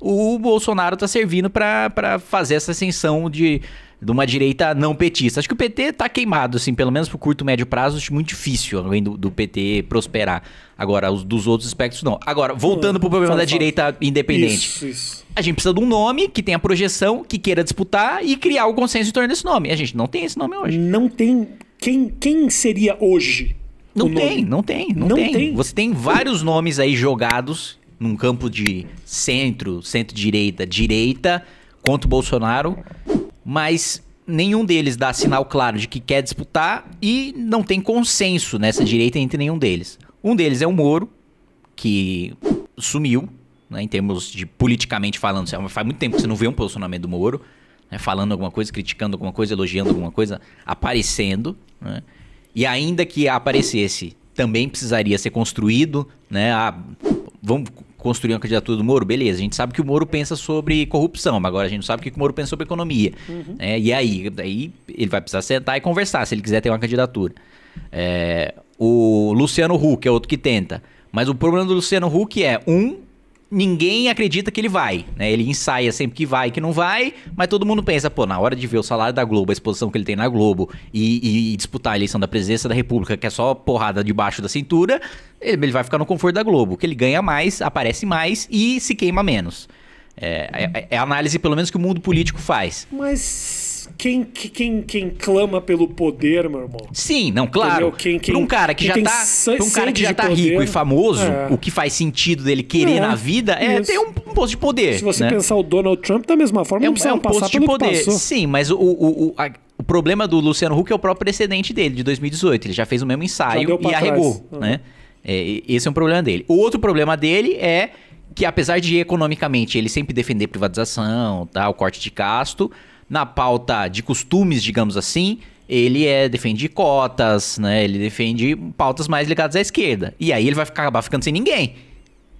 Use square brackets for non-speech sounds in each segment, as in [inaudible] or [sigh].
o Bolsonaro tá servindo para fazer essa ascensão de, de uma direita não petista. Acho que o PT tá queimado, assim, pelo menos por curto médio prazo, acho muito difícil além do, do PT prosperar. Agora, os dos outros espectros não. Agora, voltando hum, pro problema fala, da fala. direita independente. Isso, isso. A gente precisa de um nome que tenha projeção, que queira disputar e criar o consenso em torno desse nome. A gente não tem esse nome hoje. Não tem. Quem, quem seria hoje? Não tem, não tem, não, não tem, não, tem. Você tem vários nomes aí jogados num campo de centro, centro-direita, direita, contra o Bolsonaro, mas nenhum deles dá sinal claro de que quer disputar e não tem consenso nessa direita entre nenhum deles. Um deles é o Moro, que sumiu, né, em termos de politicamente falando. É faz muito tempo que você não vê um posicionamento do Moro, né, falando alguma coisa, criticando alguma coisa, elogiando alguma coisa, aparecendo. Né? E ainda que aparecesse, também precisaria ser construído. Né, a, vamos construir uma candidatura do Moro, beleza, a gente sabe que o Moro pensa sobre corrupção, mas agora a gente não sabe o que o Moro pensa sobre economia. Uhum. Né? e aí, aí ele vai precisar sentar e conversar se ele quiser ter uma candidatura. É, o Luciano Huck é outro que tenta. Mas o problema do Luciano Huck é, um, ninguém acredita que ele vai, né? Ele ensaia sempre que vai e que não vai, mas todo mundo pensa, pô, na hora de ver o salário da Globo, a exposição que ele tem na Globo e, e disputar a eleição da presidência da República, que é só porrada debaixo da cintura, ele, ele vai ficar no conforto da Globo, que ele ganha mais, aparece mais e se queima menos. É, é, é a análise, pelo menos, que o mundo político faz. Mas quem, quem, quem clama pelo poder, meu irmão. Sim, não, claro. Quem, quem, pra um cara que já tá, um cara que já tá rico e famoso, é. o que faz sentido dele querer é, na vida é isso. ter um, um, posto de poder. Se você né? pensar o Donald Trump da mesma forma, é um, é um posto de poder. Sim, mas o, o, o, a, o, problema do Luciano Huck é o próprio precedente dele, de 2018. Ele já fez o mesmo ensaio e arregou, né? É, esse é um problema dele. o Outro problema dele é que apesar de economicamente ele sempre defender privatização, tá, o corte de gasto, na pauta de costumes, digamos assim, ele é, defende cotas, né? Ele defende pautas mais ligadas à esquerda. E aí ele vai ficar, acabar ficando sem ninguém.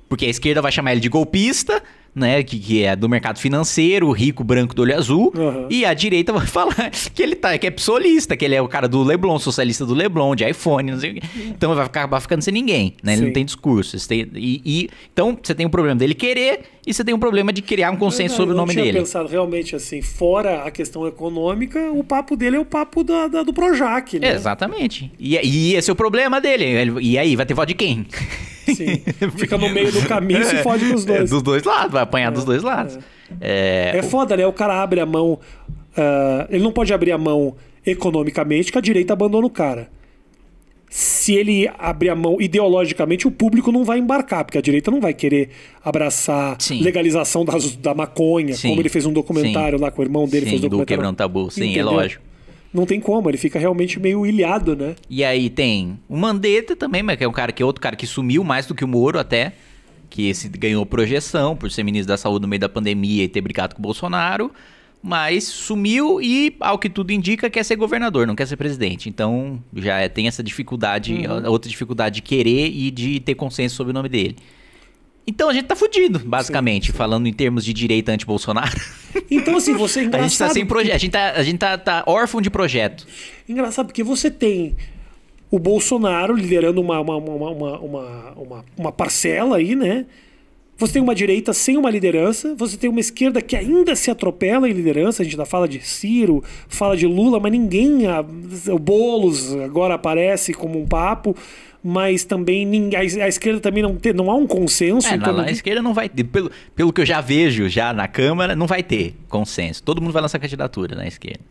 Porque a esquerda vai chamar ele de golpista, né? Que, que é do mercado financeiro, rico branco do olho azul. Uhum. E a direita vai [laughs] falar que ele tá, que é psolista, que ele é o cara do Leblon, socialista do Leblon, de iPhone, não sei o quê. Então vai acabar ficando sem ninguém, né? Ele Sim. não tem discurso. Tem, e, e, então você tem o um problema dele querer e você tem um problema de criar um consenso não, sobre o nome dele. Eu tinha pensado realmente assim, fora a questão econômica, o papo dele é o papo da, da do Projac, né? Exatamente. E, e esse é o problema dele. E aí, vai ter voto de quem? [laughs] Sim. [laughs] Fica no meio do caminho e se é, fode dos é, dois. É, dos dois lados, vai apanhar é, dos dois lados. É. é, é foda, né? O cara abre a mão. Uh, ele não pode abrir a mão economicamente, que a direita abandona o cara. Se ele abrir a mão ideologicamente, o público não vai embarcar, porque a direita não vai querer abraçar sim. legalização das, da maconha, sim. como ele fez um documentário sim. lá com o irmão dele. Sim, fez um do Quebrando Tabu, sim, Entendeu? é lógico não tem como, ele fica realmente meio ilhado, né? E aí tem o Mandetta também, mas que é um cara que é outro cara que sumiu mais do que o Moro até, que esse ganhou projeção por ser ministro da Saúde no meio da pandemia e ter brigado com o Bolsonaro, mas sumiu e, ao que tudo indica, quer ser governador, não quer ser presidente. Então já é, tem essa dificuldade, uhum. outra dificuldade de querer e de ter consenso sobre o nome dele. Então a gente tá fudido, basicamente, sim, sim. falando em termos de direita anti-Bolsonaro. Então, assim, você [laughs] é engraçado. a gente tá sem projeto, a gente, tá, a gente tá, tá órfão de projeto. Engraçado, porque você tem o Bolsonaro liderando uma, uma, uma, uma, uma, uma parcela aí, né? Você tem uma direita sem uma liderança, você tem uma esquerda que ainda se atropela em liderança, a gente ainda fala de Ciro, fala de Lula, mas ninguém. A, o Boulos agora aparece como um papo mas também a, esquerda também não, tem, não há um consenso. É, então... a esquerda não vai ter, pelo, pelo que eu já vejo já na Câmara, não vai ter consenso. Todo mundo vai lançar candidatura na esquerda.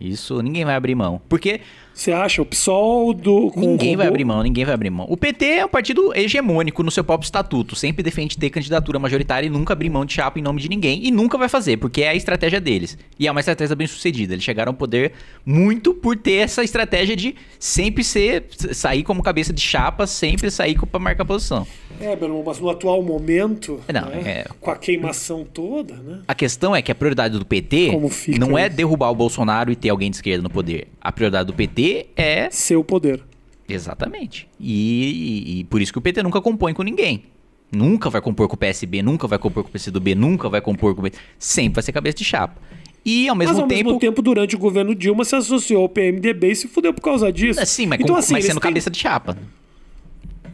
Isso ninguém vai abrir mão. Porque. Você acha? O PSOL do. Ninguém vai abrir mão, ninguém vai abrir mão. O PT é um partido hegemônico no seu próprio estatuto. Sempre defende ter candidatura majoritária e nunca abrir mão de chapa em nome de ninguém. E nunca vai fazer, porque é a estratégia deles. E é uma estratégia bem sucedida. Eles chegaram ao poder muito por ter essa estratégia de sempre ser. sair como cabeça de chapa, sempre sair para marcar posição. É, meu mas no atual momento, não, né, é... com a queimação toda, né? A questão é que a prioridade do PT não é derrubar o Bolsonaro e ter alguém de esquerda no poder. A prioridade do PT é. Seu poder. Exatamente. E, e, e por isso que o PT nunca compõe com ninguém. Nunca vai compor com o PSB, nunca vai compor com o PCdoB, nunca vai compor com o. Sempre vai ser cabeça de chapa. E ao mesmo mas, ao tempo. mesmo tempo, durante o governo Dilma, se associou ao PMDB e se fudeu por causa disso. Sim, mas, então, com, assim, mas sendo têm... cabeça de chapa.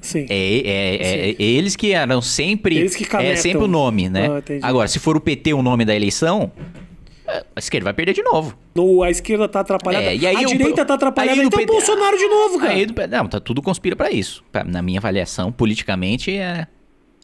Sim. É, é, é, Sim. é eles que eram sempre. Eles que É sempre o nome, né? Ah, Agora, se for o PT o nome da eleição, a esquerda vai perder de novo. No, a esquerda tá atrapalhada, é, e aí a o, direita tá atrapalhada, aí então PT, Bolsonaro de novo, cara. Aí, não, tá tudo conspira para isso. Pra, na minha avaliação, politicamente, é,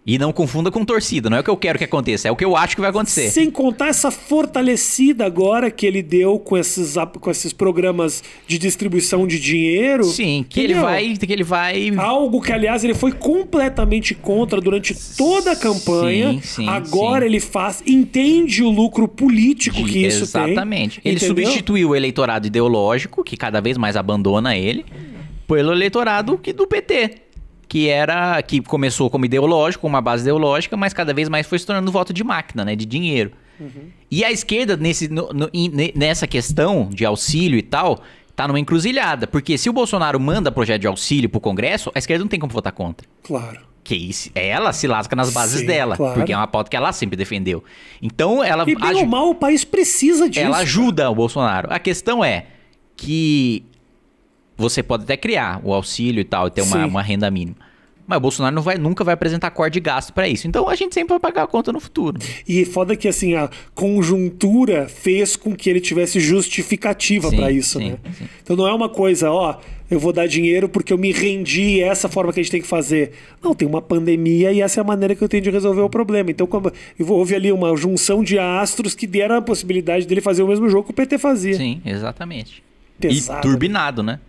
e não confunda com torcida, não é o que eu quero que aconteça, é o que eu acho que vai acontecer. Sem contar essa fortalecida agora que ele deu com esses, com esses programas de distribuição de dinheiro. Sim, que ele vai, que ele vai. Algo que, aliás, ele foi completamente contra durante toda a campanha. Sim, sim, agora sim. ele faz, entende o lucro político que isso Exatamente. tem. Exatamente. Ele entendeu? substituiu o eleitorado ideológico, que cada vez mais abandona ele, pelo eleitorado que do PT que era que começou como ideológico, uma base ideológica, mas cada vez mais foi se tornando voto de máquina, né, de dinheiro. Uhum. E a esquerda nesse, no, no, nessa questão de auxílio e tal tá numa encruzilhada, porque se o Bolsonaro manda projeto de auxílio para o Congresso, a esquerda não tem como votar contra. Claro que isso, ela se lasca nas bases Sim, dela, claro. porque é uma pauta que ela sempre defendeu. Então ela e bem ou mal o país precisa disso. Ela ajuda cara. o Bolsonaro. A questão é que você pode até criar o auxílio e tal, e ter uma, uma, renda mínima. Mas o Bolsonaro não vai, nunca vai apresentar corte de gasto para isso. Então a gente sempre vai pagar a conta no futuro. E foda que assim, a conjuntura fez com que ele tivesse justificativa para isso, sim, né? Sim. Então não é uma coisa, ó, eu vou dar dinheiro porque eu me rendi, é essa forma que a gente tem que fazer. Não, tem uma pandemia e essa é a maneira que eu tenho de resolver o problema. Então houve ali uma junção de astros que deram a possibilidade dele fazer o mesmo jogo que o PT fazia. Sim, exatamente. Pesado, e turbinado, né? né?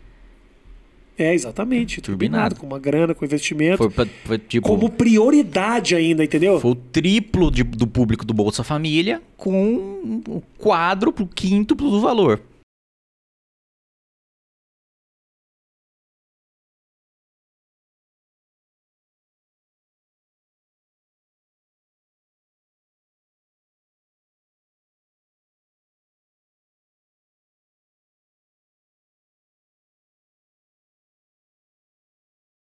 É, exatamente. Turbinado. turbinado. Com uma grana, com investimento. Foi, pra, foi, tipo, como prioridade ainda, entendeu? Foi o triplo de, do público do Bolsa Família com o quádruplo, quinto do valor.